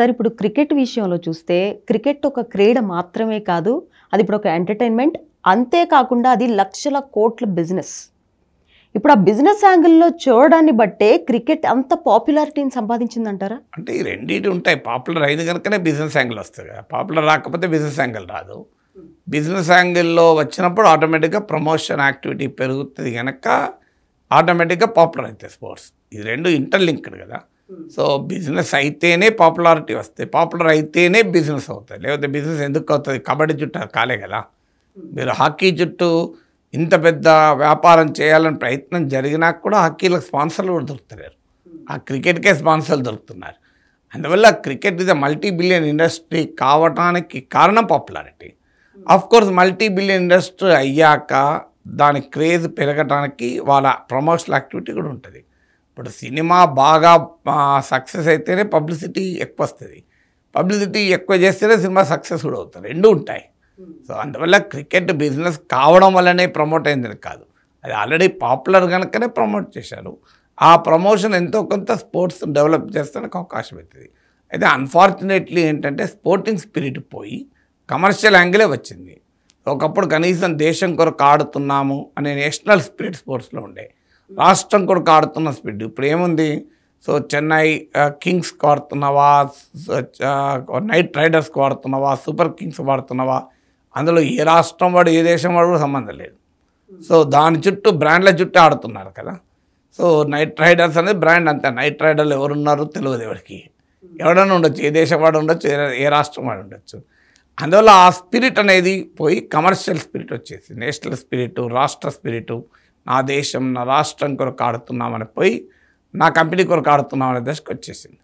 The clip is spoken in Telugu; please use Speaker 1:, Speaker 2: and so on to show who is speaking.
Speaker 1: సార్ ఇప్పుడు క్రికెట్ విషయంలో చూస్తే క్రికెట్ ఒక క్రీడ మాత్రమే కాదు అది ఇప్పుడు ఒక ఎంటర్టైన్మెంట్ అంతేకాకుండా అది లక్షల కోట్ల బిజినెస్ ఇప్పుడు ఆ బిజినెస్ యాంగిల్లో చూడడాన్ని బట్టే క్రికెట్ అంత పాపులారిటీని సంపాదించిందంటారా
Speaker 2: అంటే ఈ రెండింటి ఉంటాయి పాపులర్ అయింది కనుకనే బిజినెస్ యాంగిల్ వస్తుంది పాపులర్ రాకపోతే బిజినెస్ యాంగిల్ రాదు బిజినెస్ యాంగిల్లో వచ్చినప్పుడు ఆటోమేటిక్గా ప్రమోషన్ యాక్టివిటీ పెరుగుతుంది కనుక ఆటోమేటిక్గా పాపులర్ అవుతాయి స్పోర్ట్స్ ఇది రెండు ఇంటర్లింక్డ్ కదా సో hmm. బిజినెస్ అయితేనే పాపులారిటీ వస్తాయి పాపులర్ అయితేనే బిజినెస్ అవుతుంది లేకపోతే బిజినెస్ ఎందుకు అవుతుంది కబడ్డీ జుట్టు కాలే కదా hmm. మీరు హాకీ జుట్టు ఇంత పెద్ద వ్యాపారం చేయాలని ప్రయత్నం జరిగినా కూడా హాకీలకు స్పాన్సర్లు కూడా దొరుకుతున్నారు hmm. ఆ క్రికెట్కే స్పాన్సర్లు దొరుకుతున్నారు అందువల్ల క్రికెట్ ఇది మల్టీ బిలియన్ ఇండస్ట్రీ కావటానికి కారణం popularity of course multi billion industry అయ్యాక దాని క్రేజ్ పెరగడానికి వాళ్ళ ప్రమోషనల్ యాక్టివిటీ కూడా ఉంటుంది ఇప్పుడు సినిమా బాగా సక్సెస్ అయితేనే పబ్లిసిటీ ఎక్కువ వస్తుంది పబ్లిసిటీ ఎక్కువ చేస్తేనే సినిమా సక్సెస్ కూడా అవుతుంది రెండు ఉంటాయి సో అందువల్ల క్రికెట్ బిజినెస్ కావడం వల్లనే ప్రమోట్ అయిందని కాదు అది ఆల్రెడీ పాపులర్ కనుకనే ప్రమోట్ చేశారు ఆ ప్రమోషన్ ఎంతో కొంత స్పోర్ట్స్ డెవలప్ చేస్తానికి అవకాశం అవుతుంది అయితే అన్ఫార్చునేట్లీ ఏంటంటే స్పోర్టింగ్ స్పిరిట్ పోయి కమర్షియల్ యాంగిలే వచ్చింది ఒకప్పుడు కనీసం దేశం కొరకు ఆడుతున్నాము అనే నేషనల్ స్పిరిట్ స్పోర్ట్స్లో ఉండే రాష్ట్రం కూడా ఆడుతున్న స్పిడ్ ఇప్పుడు ఏముంది సో చెన్నై కింగ్స్ ఆడుతున్నావా నైట్ రైడర్స్ ఆడుతున్నావా సూపర్ కింగ్స్ వాడుతున్నావా అందులో ఏ రాష్ట్రం వాడు ఏ దేశం వాడు కూడా సంబంధం లేదు సో దాని చుట్టూ బ్రాండ్ల చుట్టూ ఆడుతున్నారు కదా సో నైట్ రైడర్స్ అనేది బ్రాండ్ అంతే నైట్ రైడర్లు ఎవరు ఉన్నారు తెలియదు ఎవరికి ఎవడన్నా ఉండొచ్చు ఏ దేశం వాడు ఉండొచ్చు ఏ రాష్ట్రం వాడు ఉండొచ్చు అందువల్ల ఆ స్పిరిట్ అనేది పోయి కమర్షియల్ స్పిరిట్ వచ్చేసి నేషనల్ స్పిరిటు రాష్ట్ర స్పిరిటు నా దేశం నా రాష్ట్రం కొరకు
Speaker 1: ఆడుతున్నామని పోయి నా కంపెనీ కొరకు ఆడుతున్నామనే దశకు వచ్చేసింది